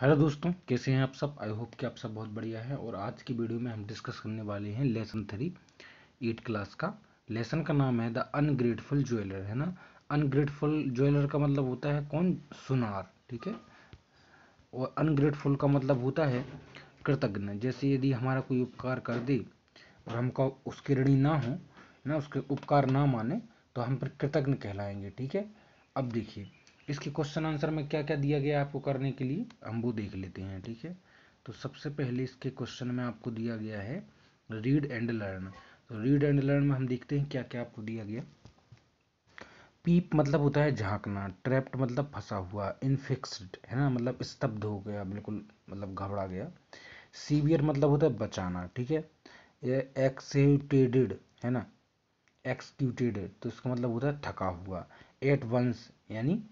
Hello दोस्तों कैसे हैं आप सब आई होप कि आप सब बहुत बढ़िया है और आज की वीडियो में हम डिस्कस करने वाले हैं लेसन थ्री एट क्लास का लेसन का नाम है द अनग्रेटफुल ज्वेलर है ना अनग्रेटफुल ज्वेलर का मतलब होता है कौन सुनार ठीक है और अनग्रेटफुल का मतलब होता है कृतज्ञ जैसे यदि हमारा कोई उपकार कर दे और हमको उसके ऋणी ना हो ना उसके उपकार ना माने तो हम कृतज्ञ कहलाएंगे ठीक है अब देखिए इसके क्वेश्चन आंसर में क्या क्या दिया गया आपको करने के लिए हम वो देख लेते हैं ठीक है तो सबसे पहले इसके क्वेश्चन में आपको दिया गया है रीड एंड लर्न तो रीड एंड लर्न में हम देखते हैं क्या क्या आपको दिया गया पीप मतलब होता है झांकना ट्रैप्ड मतलब फंसा हुआ इनफिक्सड है ना मतलब स्तब्ध हो गया बिल्कुल मतलब घबरा गया सीवियर मतलब होता है बचाना ठीक है एक्सेटेड है ना एक्सक्यूटेड तो इसका मतलब होता है थका हुआ एट वंस यानी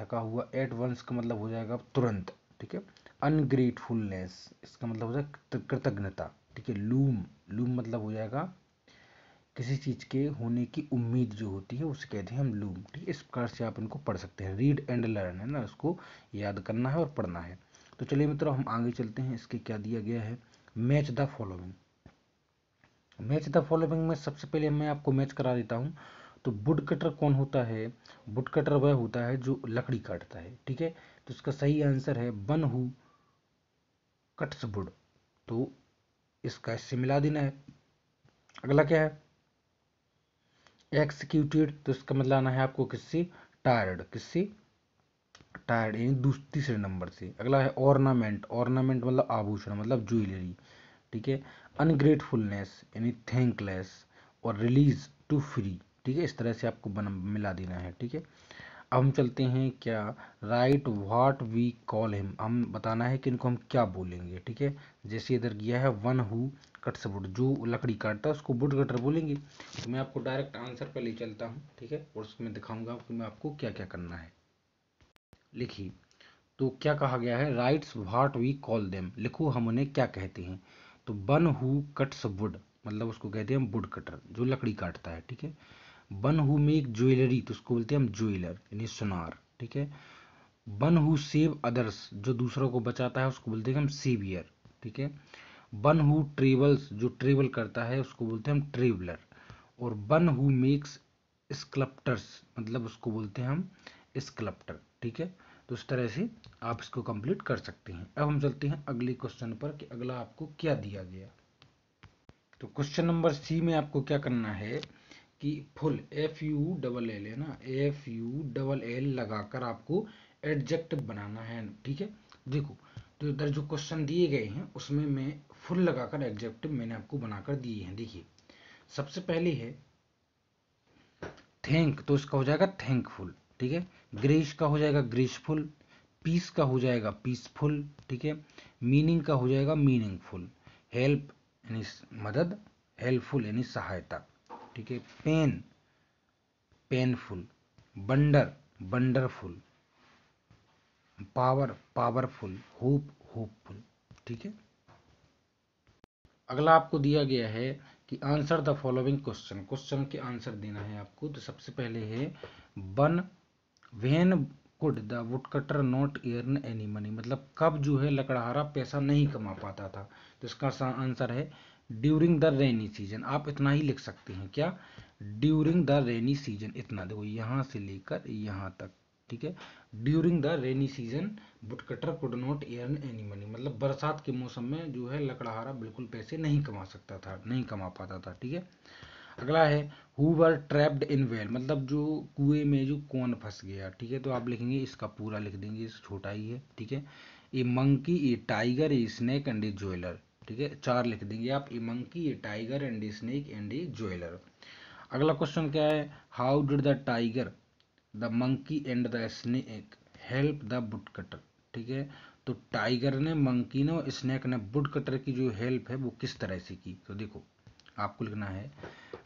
थका हुआ एट वंस का मतलब हो जाएगा तुरंत ठीक है अनग्रेटफुलनेस इसका मतलब हो जाएगा मतलब कृतज्ञता ठीक है लूम लूम मतलब हो जाएगा किसी चीज़ के होने की उम्मीद जो होती है उसे कहते हैं हम लूम ठीक है इस प्रकार से आप इनको पढ़ सकते हैं रीड एंड लर्न है ना उसको याद करना है और पढ़ना है तो चलिए मित्रों हम आगे चलते हैं इसके क्या दिया गया है match the following match the following में सबसे पहले मैं आपको मैच करा देता हूँ तो वुड कटर कौन होता है वुड कटर वह होता है जो लकड़ी काटता है ठीक है तो इसका सही आंसर है वन हु कट्स वुड तो इसका इससे मिला देना है अगला क्या है एक्सिक्यूटेड तो इसका मतलब आना है आपको किससे टायर्ड किससे टायर्ड यानी तीसरे नंबर से अगला है ऑर्नामेंट ऑर्नामेंट मतलब आभूषण मतलब ज्वेलरी ठीक है अनग्रेटफुलनेस यानी थैंकलेस और रिलीज टू फ्री ठीक है इस तरह से आपको बन मिला देना है ठीक है अब हम चलते हैं क्या write what we call him हम बताना है कि इनको हम क्या बोलेंगे ठीक है जैसे इधर गया है वन हु कट्स वुड जो लकड़ी काटता है उसको वुड कटर बोलेंगे तो मैं आपको डायरेक्ट आंसर पर ले चलता हूँ ठीक है और उसमें दिखाऊंगा कि मैं आपको क्या क्या करना है लिखिए तो क्या कहा गया है writes what we call them लिखो हम उन्हें क्या कहते हैं तो वन हु कट्स वुड मतलब उसको कहते हैं वुड कटर जो लकड़ी काटता है ठीक है वन हु मेक ज्वेलरी तो उसको बोलते हैं हम ज्वेलर यानी सुनार ठीक है वन हु सेव अदर्स जो दूसरों को बचाता है उसको बोलते हैं हम सेवियर ठीक है वन हु ट्रेवल्स जो ट्रेवल करता है उसको बोलते हैं हम ट्रेवलर और वन हु मेक्स स्कल्प्टर्स मतलब उसको बोलते हैं हम स्कल्प्टर ठीक है तो इस तरह से आप इसको कंप्लीट कर सकते हैं अब हम चलते हैं अगले क्वेश्चन पर कि अगला आपको क्या दिया गया तो क्वेश्चन नंबर सी में आपको क्या करना है कि full F U double L है ना एफ यू डबल एल लगाकर आपको एडजेक्ट बनाना है ठीक है देखो तो इधर जो क्वेश्चन दिए गए हैं उसमें मैं फुल लगाकर एडजेक्टिव मैंने आपको बनाकर दिए हैं देखिए सबसे पहले है थैंक तो इसका हो जाएगा थैंकफुल ठीक है ग्रेस का हो जाएगा ग्रेसफुल पीस का हो जाएगा पीसफुल ठीक है मीनिंग का हो जाएगा मीनिंगफुल हेल्प यानी मदद हेल्पफुल यानी सहायता ठीक है pain painful wonder wonderful power powerful hope hopeful ठीक है अगला आपको दिया गया है कि answer the following question question के आंसर देना है आपको तो सबसे पहले है one when could the wood cutter not earn any money मतलब कब जो है लकड़हारा पैसा नहीं कमा पाता था तो इसका आंसर है ड्यूरिंग द रेनी सीजन आप इतना ही लिख सकते हैं क्या ड्यूरिंग द रेनी सीजन इतना देखो यहाँ से लेकर यहाँ तक ठीक है during the rainy season wood cutter could not earn any money मतलब बरसात के मौसम में जो है लकड़ाहारा बिल्कुल पैसे नहीं कमा सकता था नहीं कमा पाता था ठीक है अगला है who were trapped in well मतलब जो कुएं में जो कौन फंस गया ठीक है तो आप लिखेंगे इसका पूरा लिख देंगे इस छोटा ही है ठीक है a monkey a tiger a snake and a jeweller ठीक है चार लिख देंगे आप a monkey a tiger and a snake and a jeweller अगला क्वेश्चन क्या है how did the tiger the monkey and the snake help the boot cutter ठीक है तो टाइगर ने मंकी ने और स्नेक ने बुट कटर की जो हेल्प है वो किस तरह से की तो देखो आपको लिखना है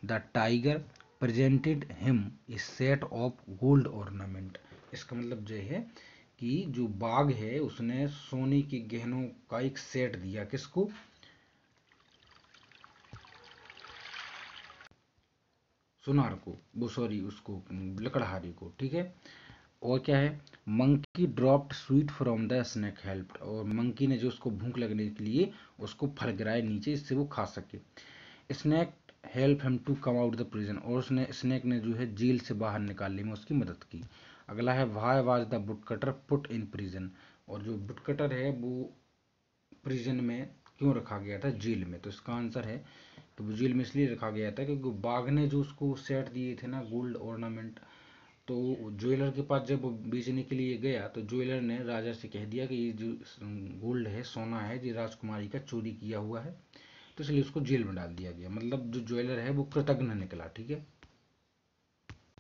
the tiger presented him a set of gold ornament इसका मतलब जो है कि जो बाघ है उसने सोने के गहनों का एक सेट दिया किसको सुनार को वो सॉरी उसको लकड़हारी को ठीक है और क्या है monkey dropped sweet from the snake help और मंकी ने जो उसको भूख लगने के लिए उसको फल गिराए नीचे इससे वो खा सके snake help him to come out the prison और उसने स्नैक ने जो है जेल से बाहर निकालने में उसकी मदद की अगला है why was the boot cutter put in prison और जो बुट कटर है वो प्रिजन में क्यों रखा गया था जेल में तो इसका आंसर है कि तो वो जेल में इसलिए रखा गया था क्योंकि बाघ ने जो उसको सेट दिए थे ना गोल्ड ऑर्नामेंट तो ज्वेलर के पास जब बेचने के लिए गया तो ज्वेलर ने राजा से कह दिया कि ये जो गोल्ड है सोना है ये राजकुमारी का चोरी किया हुआ है तो इसलिए उसको जेल में डाल दिया गया मतलब जो ज्वेलर है वो कृतज्ञ निकला ठीक है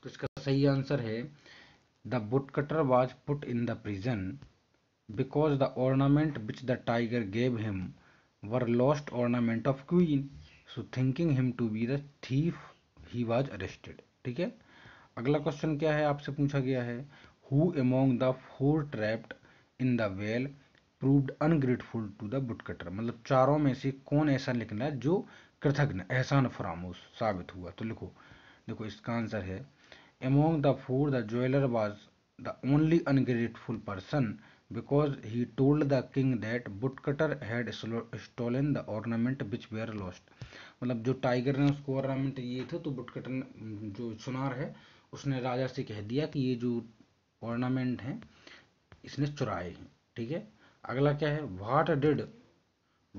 तो इसका सही आंसर है The woodcutter was put in the prison because the ornament which the tiger gave him were lost ornament of queen. So thinking him to be the thief, he was arrested. ठीक है अगला question क्या है आपसे पूछा गया है who among the four trapped in the well proved ungrateful to the woodcutter मतलब चारों में से कौन ऐसा लिखना है जो कृतज्ञ एहसान फरामोश साबित हुआ तो लिखो देखो इसका आंसर है Among the four, the jeweler was the only ungrateful person because he told the king that woodcutter had stolen the ornament which were lost. मतलब जो टाइगर ने उसको ऑर्नामेंट दिए थे तो बुटकटर ने जो सुनार है उसने राजा से कह दिया कि ये जो ऑर्नामेंट हैं इसने चुराए हैं ठीक है अगला क्या है what did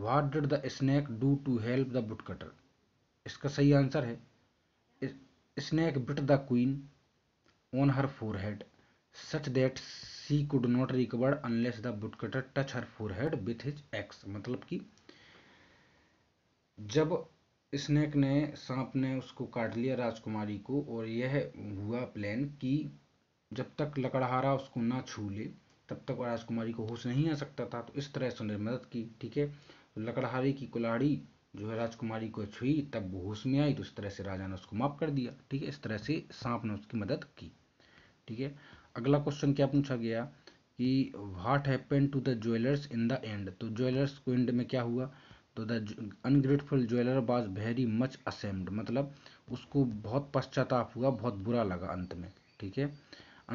what did the snake do to help the woodcutter इसका सही आंसर है snake bit the queen on her forehead such that she could not recover unless the boot woodcutter touch her forehead with his axe मतलब कि जब snake ने सांप ने उसको काट लिया राजकुमारी को और यह हुआ प्लान कि जब तक लकड़हारा उसको ना छू ले तब तक राजकुमारी को होश नहीं आ सकता था तो इस तरह से उन्होंने मदद की ठीक है लकड़हारी की कुलाड़ी जो है राजकुमारी को छुई तब वो होश में आई तो इस तरह से राजा ने उसको माफ कर दिया ठीक है इस तरह से सांप ने उसकी मदद की ठीक है अगला क्वेश्चन क्या पूछा गया कि what happen to the jewellers in the end तो ज्वेलर्स को एंड में क्या हुआ तो the ungrateful jeweller was very much ashamed मतलब उसको बहुत पश्चाताप हुआ बहुत बुरा लगा अंत में ठीक है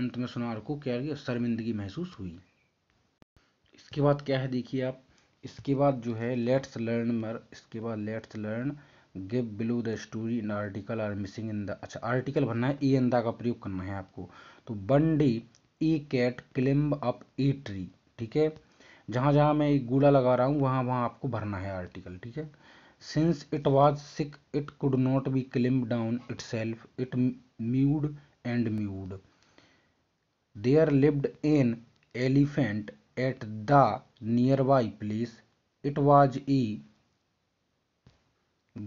अंत में सुनार को क्या शर्मिंदगी महसूस हुई इसके बाद क्या है देखिए आप इसके बाद जो है लेट्स लर्न मर इसके बाद let's learn give below the story in article are missing in the अच्छा आर्टिकल भरना है ई e एन का प्रयोग करना है आपको तो बंडी ई कैट क्लिम्ब अप ई ट्री ठीक है जहाँ जहाँ मैं एक गूढ़ा लगा रहा हूँ वहाँ वहाँ आपको भरना है आर्टिकल ठीक है since it was sick it could not be climb down itself it mewed and mewed there lived an elephant at the nearby place it was a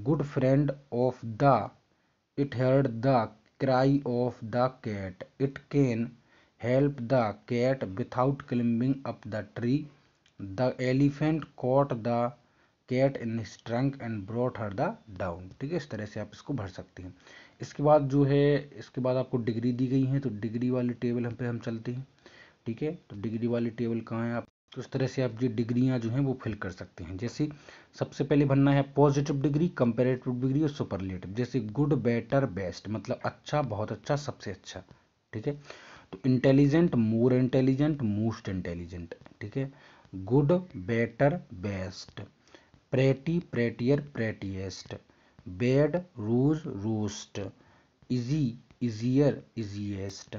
good friend of the it heard the cry of the cat it can help the cat without climbing up the tree the elephant caught the cat in trunk and brought her the down ठीक है इस तरह से आप इसको भर सकते हैं इसके बाद जो है इसके बाद आपको डिग्री दी गई है तो डिग्री वाले टेबल हम पे हम चलते हैं ठीक है तो डिग्री वाली टेबल कहाँ है आप तो इस तरह से आप जो डिग्रियाँ जो हैं वो फिल कर सकते हैं जैसे सबसे पहले भरना है पॉजिटिव डिग्री कंपेरेटिव डिग्री और सुपरलेटिव जैसे गुड बेटर बेस्ट मतलब अच्छा बहुत अच्छा सबसे अच्छा ठीक है तो intelligent more intelligent most intelligent ठीक है good better best pretty prettier prettiest bad worse worst easy easier easiest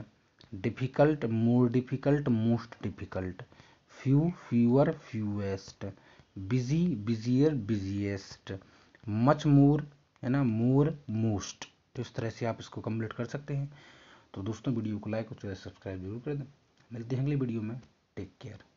difficult more difficult most difficult few fewer fewest busy busier busiest much more है ना मोर मोस्ट तो इस तरह से आप इसको कंप्लीट कर सकते हैं तो दोस्तों वीडियो को लाइक और सब्सक्राइब जरूर कर दें मिलते हैं अगले वीडियो में टेक केयर